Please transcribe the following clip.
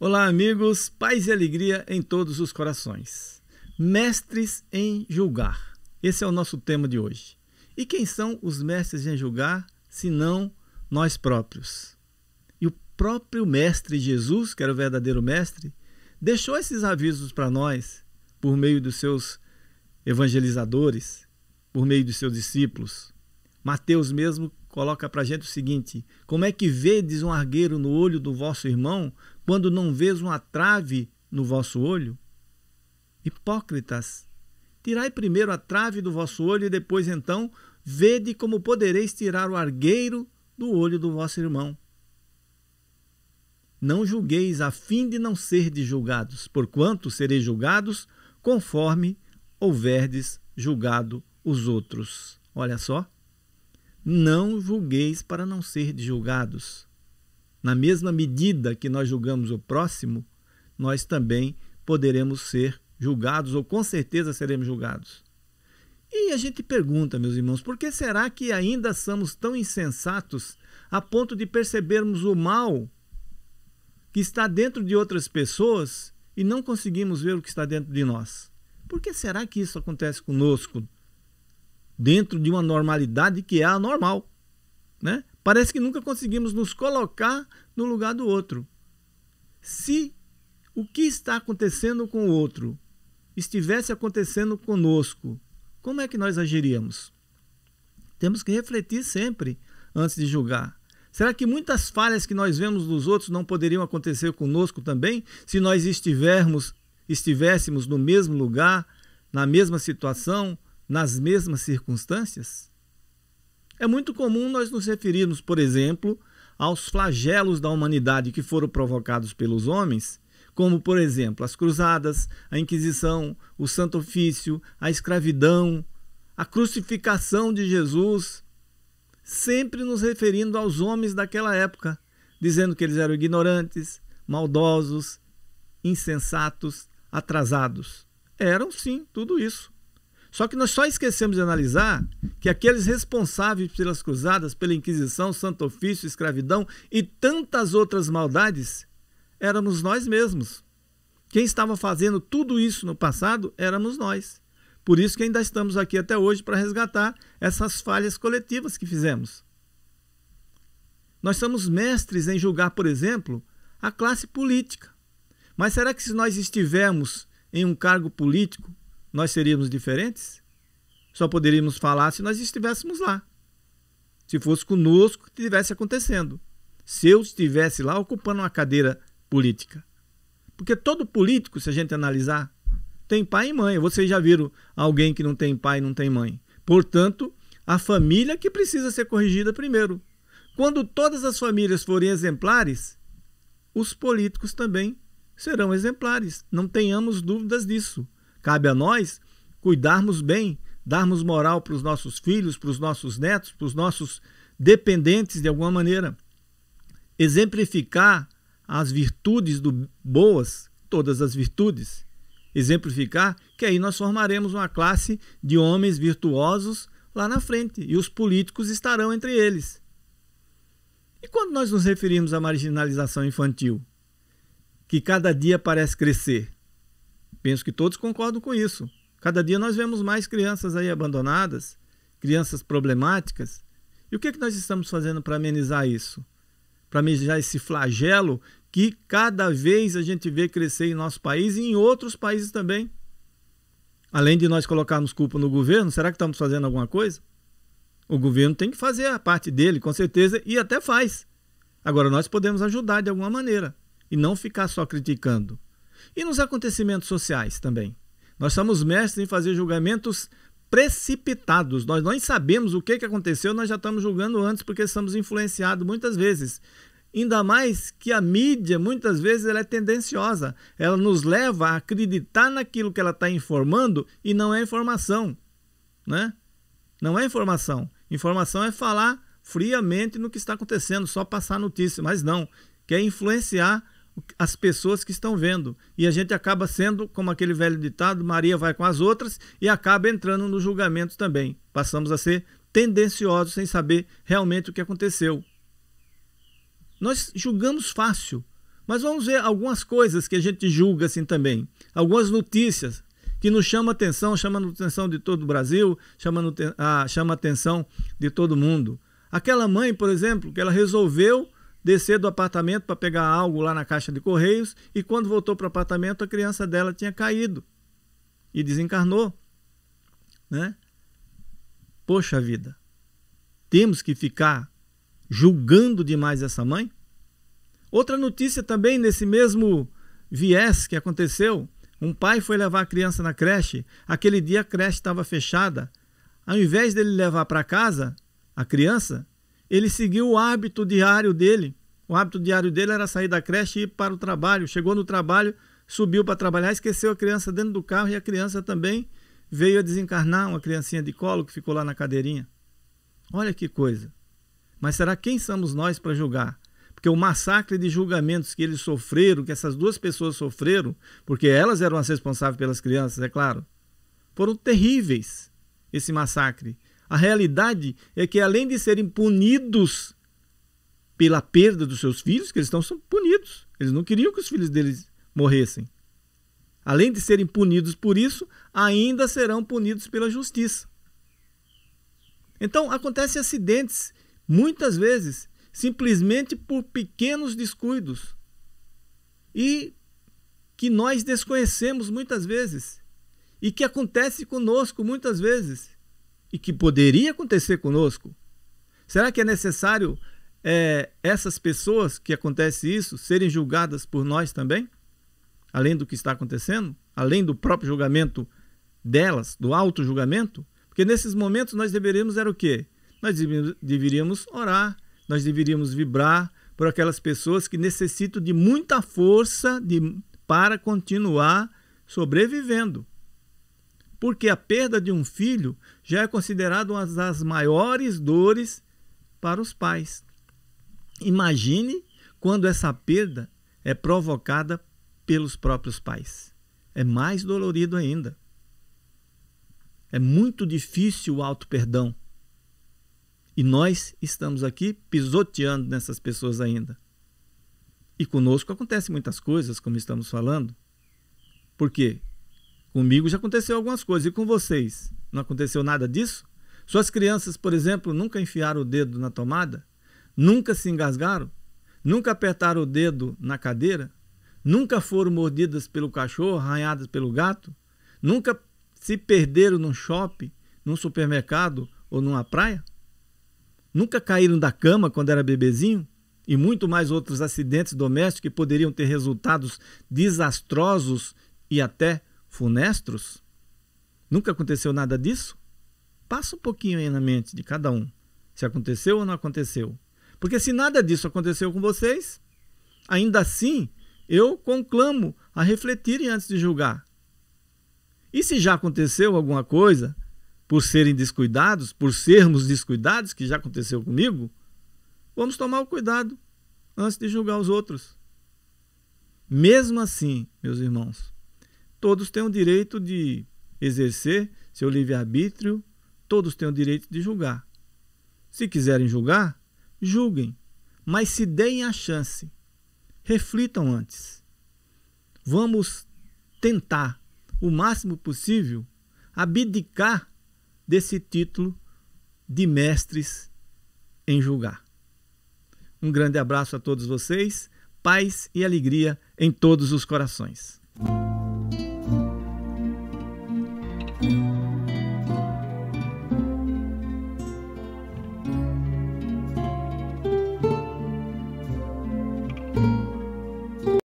Olá, amigos, paz e alegria em todos os corações. Mestres em julgar. Esse é o nosso tema de hoje. E quem são os mestres em julgar, senão nós próprios? E o próprio Mestre Jesus, que era o verdadeiro Mestre, deixou esses avisos para nós por meio dos seus evangelizadores, por meio dos seus discípulos. Mateus mesmo coloca para a gente o seguinte: Como é que vedes um argueiro no olho do vosso irmão quando não vês uma trave no vosso olho? Hipócritas, tirai primeiro a trave do vosso olho e depois então vede como podereis tirar o argueiro do olho do vosso irmão. Não julgueis a fim de não ser de julgados, porquanto sereis julgados conforme houverdes julgado os outros. Olha só. Não julgueis para não ser de julgados na mesma medida que nós julgamos o próximo, nós também poderemos ser julgados, ou com certeza seremos julgados. E a gente pergunta, meus irmãos, por que será que ainda somos tão insensatos a ponto de percebermos o mal que está dentro de outras pessoas e não conseguimos ver o que está dentro de nós? Por que será que isso acontece conosco dentro de uma normalidade que é anormal? Né? Parece que nunca conseguimos nos colocar no lugar do outro. Se o que está acontecendo com o outro estivesse acontecendo conosco, como é que nós agiríamos? Temos que refletir sempre antes de julgar. Será que muitas falhas que nós vemos dos outros não poderiam acontecer conosco também, se nós estivermos, estivéssemos no mesmo lugar, na mesma situação, nas mesmas circunstâncias? É muito comum nós nos referirmos, por exemplo, aos flagelos da humanidade que foram provocados pelos homens, como, por exemplo, as cruzadas, a Inquisição, o Santo Ofício, a escravidão, a crucificação de Jesus, sempre nos referindo aos homens daquela época, dizendo que eles eram ignorantes, maldosos, insensatos, atrasados. Eram sim tudo isso. Só que nós só esquecemos de analisar que aqueles responsáveis pelas cruzadas, pela Inquisição, Santo Ofício, escravidão e tantas outras maldades éramos nós mesmos. Quem estava fazendo tudo isso no passado éramos nós. Por isso que ainda estamos aqui até hoje para resgatar essas falhas coletivas que fizemos. Nós somos mestres em julgar, por exemplo, a classe política. Mas será que se nós estivermos em um cargo político, nós seríamos diferentes? Só poderíamos falar se nós estivéssemos lá. Se fosse conosco que estivesse acontecendo. Se eu estivesse lá ocupando uma cadeira política. Porque todo político, se a gente analisar, tem pai e mãe. Vocês já viram alguém que não tem pai e não tem mãe. Portanto, a família que precisa ser corrigida primeiro. Quando todas as famílias forem exemplares, os políticos também serão exemplares. Não tenhamos dúvidas disso. Cabe a nós cuidarmos bem, darmos moral para os nossos filhos, para os nossos netos, para os nossos dependentes de alguma maneira. Exemplificar as virtudes do boas, todas as virtudes. Exemplificar que aí nós formaremos uma classe de homens virtuosos lá na frente e os políticos estarão entre eles. E quando nós nos referimos à marginalização infantil, que cada dia parece crescer, Penso que todos concordam com isso. Cada dia nós vemos mais crianças aí abandonadas, crianças problemáticas. E o que, é que nós estamos fazendo para amenizar isso? Para amenizar esse flagelo que cada vez a gente vê crescer em nosso país e em outros países também. Além de nós colocarmos culpa no governo, será que estamos fazendo alguma coisa? O governo tem que fazer a parte dele, com certeza, e até faz. Agora, nós podemos ajudar de alguma maneira e não ficar só criticando. E nos acontecimentos sociais também. Nós somos mestres em fazer julgamentos precipitados. Nós não sabemos o que, que aconteceu, nós já estamos julgando antes porque estamos influenciados muitas vezes. Ainda mais que a mídia, muitas vezes, ela é tendenciosa. Ela nos leva a acreditar naquilo que ela está informando e não é informação. Né? Não é informação. Informação é falar friamente no que está acontecendo, só passar notícia, mas não. Quer influenciar as pessoas que estão vendo. E a gente acaba sendo, como aquele velho ditado, Maria vai com as outras e acaba entrando no julgamento também. Passamos a ser tendenciosos sem saber realmente o que aconteceu. Nós julgamos fácil, mas vamos ver algumas coisas que a gente julga assim também. Algumas notícias que nos chamam atenção, a atenção de todo o Brasil, chamam a ah, chama atenção de todo mundo. Aquela mãe, por exemplo, que ela resolveu descer do apartamento para pegar algo lá na caixa de correios e quando voltou para o apartamento a criança dela tinha caído e desencarnou, né? Poxa vida. Temos que ficar julgando demais essa mãe? Outra notícia também nesse mesmo viés que aconteceu, um pai foi levar a criança na creche, aquele dia a creche estava fechada. Ao invés dele levar para casa a criança, ele seguiu o hábito diário dele o hábito diário dele era sair da creche e ir para o trabalho. Chegou no trabalho, subiu para trabalhar, esqueceu a criança dentro do carro e a criança também veio a desencarnar, uma criancinha de colo que ficou lá na cadeirinha. Olha que coisa. Mas será quem somos nós para julgar? Porque o massacre de julgamentos que eles sofreram, que essas duas pessoas sofreram, porque elas eram as responsáveis pelas crianças, é claro, foram terríveis esse massacre. A realidade é que, além de serem punidos pela perda dos seus filhos, que eles estão são punidos. Eles não queriam que os filhos deles morressem. Além de serem punidos por isso, ainda serão punidos pela justiça. Então, acontecem acidentes, muitas vezes, simplesmente por pequenos descuidos. E que nós desconhecemos muitas vezes. E que acontece conosco muitas vezes. E que poderia acontecer conosco. Será que é necessário é, essas pessoas que acontece isso serem julgadas por nós também? Além do que está acontecendo? Além do próprio julgamento delas, do auto-julgamento? Porque nesses momentos nós deveríamos era o quê? Nós deveríamos orar, nós deveríamos vibrar por aquelas pessoas que necessitam de muita força de, para continuar sobrevivendo. Porque a perda de um filho já é considerada uma das maiores dores para os pais. Imagine quando essa perda é provocada pelos próprios pais. É mais dolorido ainda. É muito difícil o auto-perdão. E nós estamos aqui pisoteando nessas pessoas ainda. E conosco acontecem muitas coisas, como estamos falando. Por quê? Comigo já aconteceu algumas coisas e com vocês não aconteceu nada disso? Suas crianças, por exemplo, nunca enfiaram o dedo na tomada? Nunca se engasgaram? Nunca apertaram o dedo na cadeira? Nunca foram mordidas pelo cachorro, arranhadas pelo gato? Nunca se perderam num shopping, num supermercado ou numa praia? Nunca caíram da cama quando era bebezinho? E muito mais outros acidentes domésticos que poderiam ter resultados desastrosos e até funestos? Nunca aconteceu nada disso? Passa um pouquinho aí na mente de cada um. Se aconteceu ou não aconteceu? Porque se nada disso aconteceu com vocês, ainda assim eu conclamo a refletirem antes de julgar. E se já aconteceu alguma coisa, por serem descuidados, por sermos descuidados, que já aconteceu comigo, vamos tomar o cuidado antes de julgar os outros. Mesmo assim, meus irmãos, todos têm o direito de exercer seu livre-arbítrio, todos têm o direito de julgar. Se quiserem julgar, julguem, mas se deem a chance. Reflitam antes. Vamos tentar, o máximo possível, abdicar desse título de mestres em julgar. Um grande abraço a todos vocês, paz e alegria em todos os corações.